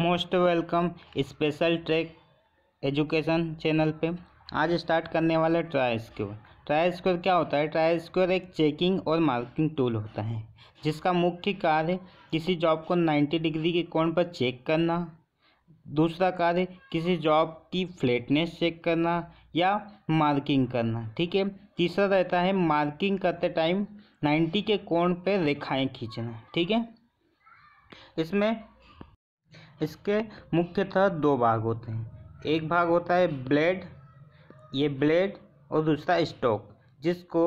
most welcome special track education channel पे आज start करने वाले ट्राई स्क्योर ट्राई स्क्योर क्या होता है ट्राई स्क्योर एक चेकिंग और मार्किंग टूल होता है जिसका मुख्य कार्य किसी जॉब को 90 डिग्री के कोण पर चेक करना दूसरा कार्य किसी जॉब की फ्लैटनेस चेक करना या मार्किंग करना ठीक है तीसरा रहता है मार्किंग करते टाइम नाइन्टी के कोण पर रेखाएँ खींचना ठीक है इसमें इसके मुख्यतः दो भाग होते हैं एक भाग होता है ब्लेड ये ब्लेड और दूसरा स्टोक जिसको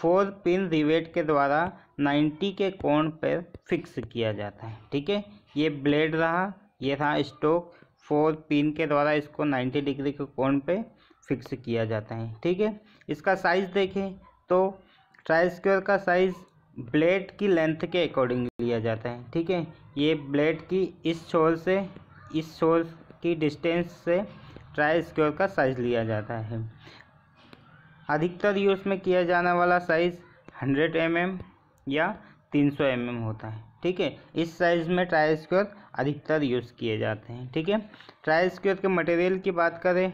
फोर पिन रिवेट के द्वारा 90 के कोण पर फिक्स किया जाता है ठीक है ये ब्लेड रहा ये रहा स्टोक फोर पिन के द्वारा इसको 90 डिग्री के कोण पर फिक्स किया जाता है ठीक है इसका साइज़ देखें तो ट्राई का साइज़ ब्लेड की लेंथ के अकॉर्डिंग लिया जाता है ठीक है ये ब्लेड की इस शोल से इस शोल की डिस्टेंस से ट्राई स्क्योर का साइज़ लिया जाता है अधिकतर यूज़ में किया जाने वाला साइज़ हंड्रेड एम mm या तीन सौ एम mm होता है ठीक है इस साइज़ में ट्राई स्क्योर अधिकतर यूज़ किए जाते हैं ठीक है ट्राई स्क्योर के मटेरियल की बात करें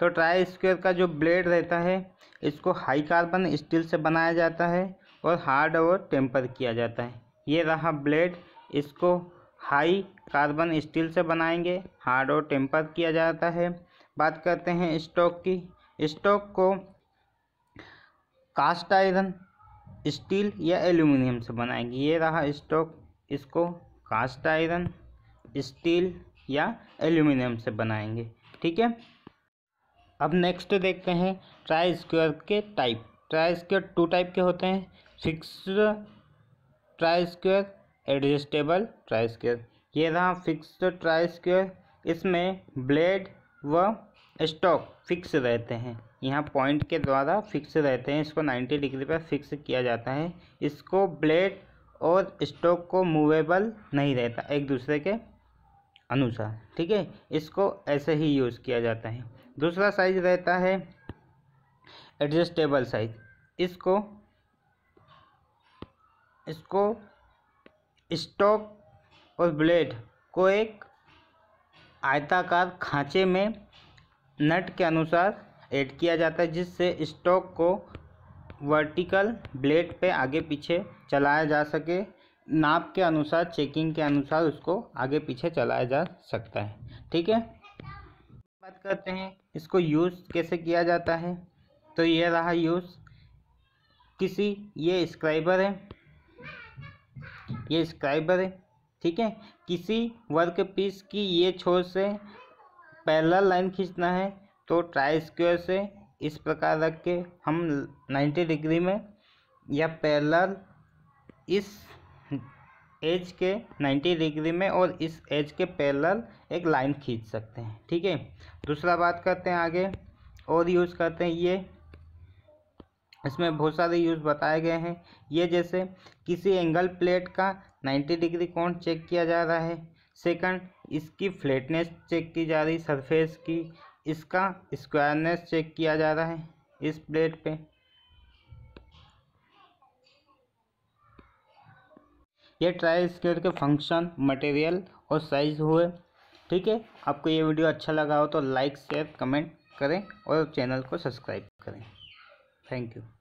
तो ट्राई स्क्योर का जो ब्लेड रहता है इसको हाई कार्बन स्टील से बनाया जाता है और हार्ड और टेम्पर किया जाता है ये रहा ब्लेड इसको हाई कार्बन स्टील से बनाएंगे हार्ड और टेम्पर किया जाता है बात करते हैं स्टोक की स्टोक को कास्ट आयरन स्टील या एल्यूमिनियम से बनाएंगे ये रहा स्टोक इसको कास्ट आयरन स्टील या एल्यूमिनियम से बनाएंगे ठीक है अब नेक्स्ट देखते हैं ट्राई स्क्वायर के type try square two type के होते हैं fix try square adjustable try square ये रहा फिक्स ट्राई स्क्वायर इसमें ब्लेड व स्टॉक फिक्स रहते हैं यहाँ पॉइंट के द्वारा फिक्स रहते हैं इसको नाइन्टी डिग्री पर फिक्स किया जाता है इसको ब्लेड और स्टॉक को मूवेबल नहीं रहता एक दूसरे के अनुसार ठीक है इसको ऐसे ही यूज़ किया जाता है दूसरा साइज रहता है एडजस्टेबल साइज इसको इसको स्टॉक और ब्लेड को एक आयताकार खांचे में नट के अनुसार ऐड किया जाता है जिससे स्टॉक को वर्टिकल ब्लेड पे आगे पीछे चलाया जा सके नाप के अनुसार चेकिंग के अनुसार उसको आगे पीछे चलाया जा सकता है ठीक है बात करते हैं इसको यूज़ कैसे किया जाता है तो यह रहा यूज़ किसी ये स्क्राइबर है ये स्क्राइबर है ठीक है किसी वर्क पीस की ये छोर से पहला लाइन खींचना है तो ट्राई स्क्वेयर से इस प्रकार रख के हम 90 डिग्री में या पैरल इस एज के 90 डिग्री में और इस एज के पैरल एक लाइन खींच सकते हैं ठीक है दूसरा बात करते हैं आगे और यूज़ करते हैं ये इसमें बहुत सारे यूज़ बताए गए हैं ये जैसे किसी एंगल प्लेट का 90 डिग्री कौन चेक किया जा रहा है सेकंड इसकी फ्लैटनेस चेक की जा रही सरफेस की इसका स्क्वायरनेस चेक किया जा रहा है इस प्लेट पे ये ट्राई स्केयर के फंक्शन मटेरियल और साइज हुए ठीक है आपको ये वीडियो अच्छा लगा हो तो लाइक शेयर कमेंट करें और चैनल को सब्सक्राइब करें थैंक यू